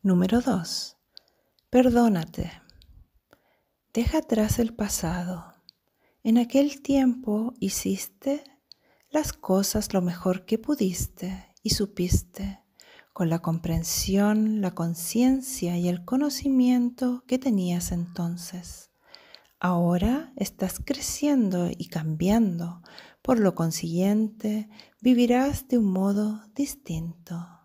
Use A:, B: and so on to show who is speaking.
A: Número 2. Perdónate. Deja atrás el pasado. En aquel tiempo hiciste las cosas lo mejor que pudiste y supiste, con la comprensión, la conciencia y el conocimiento que tenías entonces. Ahora estás creciendo y cambiando, por lo consiguiente vivirás de un modo distinto.